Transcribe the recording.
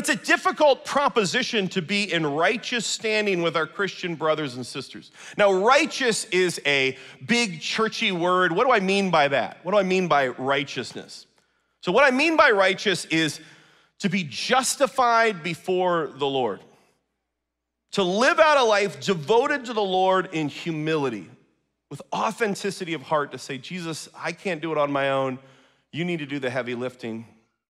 it's a difficult proposition to be in righteous standing with our Christian brothers and sisters. Now, righteous is a big churchy word. What do I mean by that? What do I mean by righteousness? So, what I mean by righteous is to be justified before the Lord, to live out a life devoted to the Lord in humility, with authenticity of heart to say, Jesus, I can't do it on my own. You need to do the heavy lifting.